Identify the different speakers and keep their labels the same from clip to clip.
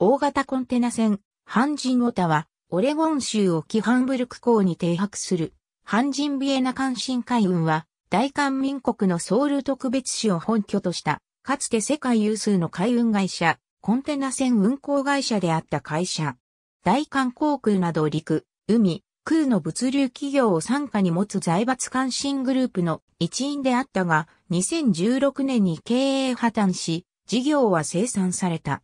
Speaker 1: 大型コンテナ船、ハンジンオタは、オレゴン州沖ハンブルク港に停泊する、ハンジンビエナ関心海運は、大韓民国のソウル特別市を本拠とした、かつて世界有数の海運会社、コンテナ船運航会社であった会社。大韓航空など陸、海、空の物流企業を傘下に持つ財閥関心グループの一員であったが、2016年に経営破綻し、事業は生産された。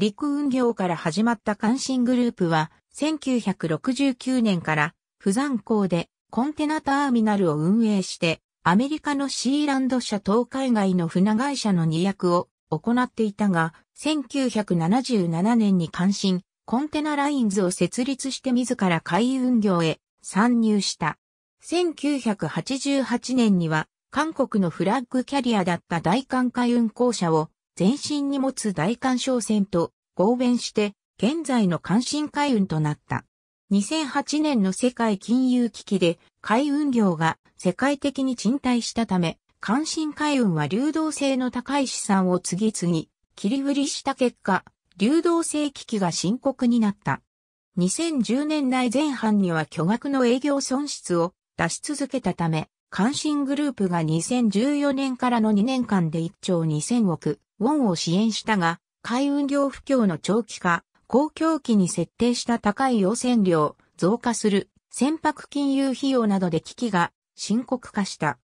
Speaker 1: 陸運業から始まった関心グループは、1969年から、釜山港でコンテナターミナルを運営して、アメリカのシーランド社東海外の船会社の荷役を行っていたが、1977年に関心、コンテナラインズを設立して自ら海運業へ参入した。1988年には、韓国のフラッグキャリアだった大韓海運公社を全身に持つ大干渉船と合弁して、現在の関心海運となった。2008年の世界金融危機で海運業が世界的に賃貸したため、関心海運は流動性の高い資産を次々切り売りした結果、流動性危機が深刻になった。2010年代前半には巨額の営業損失を出し続けたため、関心グループが2014年からの2年間で1兆2000億ウォンを支援したが、海運業不況の長期化、公共期に設定した高い汚染量、増加する船舶金融費用などで危機が深刻化した。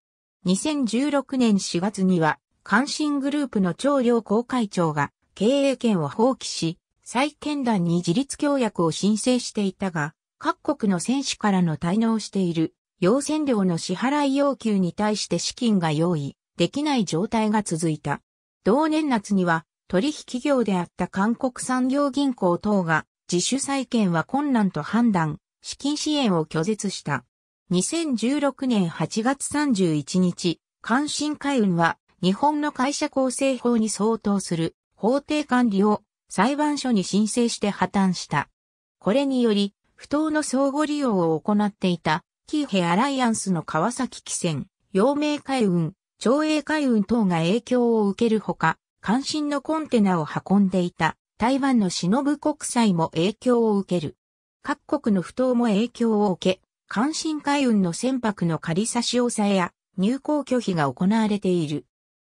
Speaker 1: 2016年4月には、関心グループの長領公会長が経営権を放棄し、再建団に自立協約を申請していたが、各国の選手からの滞納している要線料の支払い要求に対して資金が用意できない状態が続いた。同年夏には取引業であった韓国産業銀行等が自主債権は困難と判断、資金支援を拒絶した。2016年8月31日、関心海運は日本の会社構成法に相当する法定管理を裁判所に申請して破綻した。これにより、不当の相互利用を行っていたキーヘアライアンスの川崎汽船、陽明海運、長英海運等が影響を受けるほか、関心のコンテナを運んでいた台湾の忍国際も影響を受ける。各国の不当も影響を受け、関心海運の船舶の仮差し押さえや入港拒否が行われている。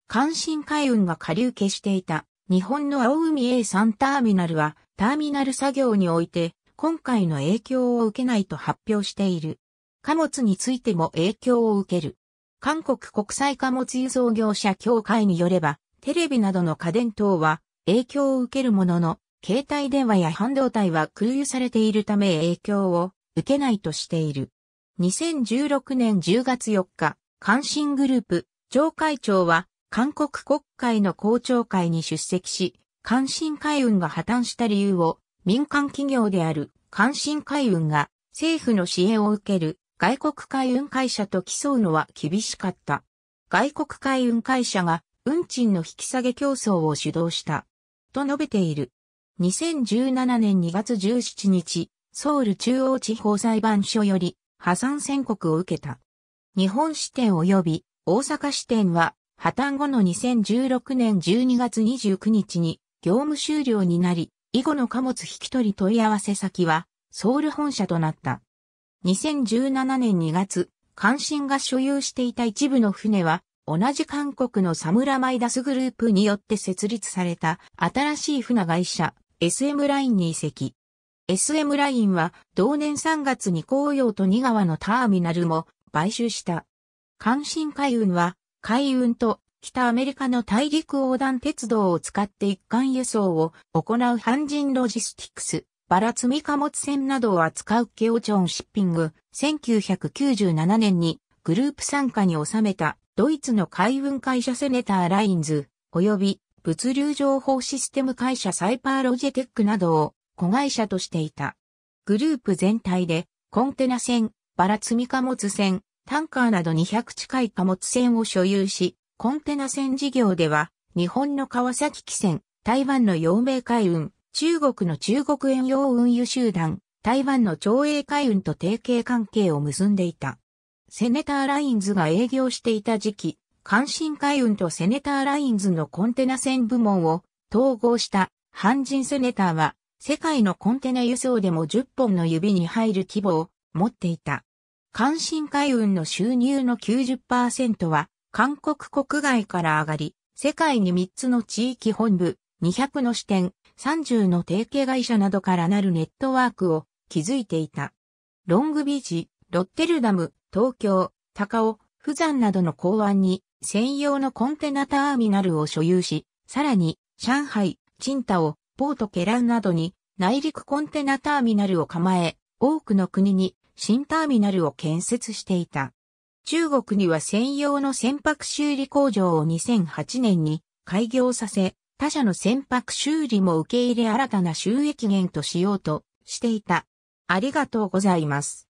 Speaker 1: 関心海運が下流消していた日本の青海 A3 ターミナルはターミナル作業において今回の影響を受けないと発表している。貨物についても影響を受ける。韓国国際貨物輸送業者協会によれば、テレビなどの家電等は影響を受けるものの、携帯電話や半導体は空輸されているため影響を受けないとしている。2016年10月4日、関心グループ、上会長は、韓国国会の公聴会に出席し、関心海運が破綻した理由を、民間企業である関心海運が政府の支援を受ける外国海運会社と競うのは厳しかった。外国海運会社が運賃の引き下げ競争を主導した。と述べている。2017年2月17日、ソウル中央地方裁判所より破産宣告を受けた。日本支店及び大阪支店は破綻後の2016年12月29日に業務終了になり、以後の貨物引き取り問い合わせ先はソウル本社となった。2017年2月、関心が所有していた一部の船は、同じ韓国のサムラマイダスグループによって設立された新しい船会社 SM ラインに移籍。SM ラインは同年3月に紅葉と二川のターミナルも買収した。関心海運は海運と北アメリカの大陸横断鉄道を使って一貫輸送を行う半人ロジスティクスバラ積み貨物船などを扱うケオチョンシッピング、1997年にグループ参加に収めたドイツの海運会社セネターラインズ、及び物流情報システム会社サイパーロジェテックなどを子会社としていた。グループ全体でコンテナ船、バラ積み貨物船、タンカーなど200近い貨物船を所有し、コンテナ船事業では日本の川崎汽船、台湾の陽明海運、中国の中国遠洋運輸集団、台湾の長英海運と提携関係を結んでいた。セネターラインズが営業していた時期、関心海運とセネターラインズのコンテナ船部門を統合した阪神セネターは、世界のコンテナ輸送でも10本の指に入る規模を持っていた。関心海運の収入の90%は、韓国国外から上がり、世界に3つの地域本部、200の支店、30の提携会社などからなるネットワークを築いていた。ロングビーチ、ロッテルダム、東京、高尾、富山などの港湾に専用のコンテナターミナルを所有し、さらに上海、チンタオ、ポートケランなどに内陸コンテナターミナルを構え、多くの国に新ターミナルを建設していた。中国には専用の船舶修理工場を2008年に開業させ、他社の船舶修理も受け入れ新たな収益源としようとしていた。ありがとうございます。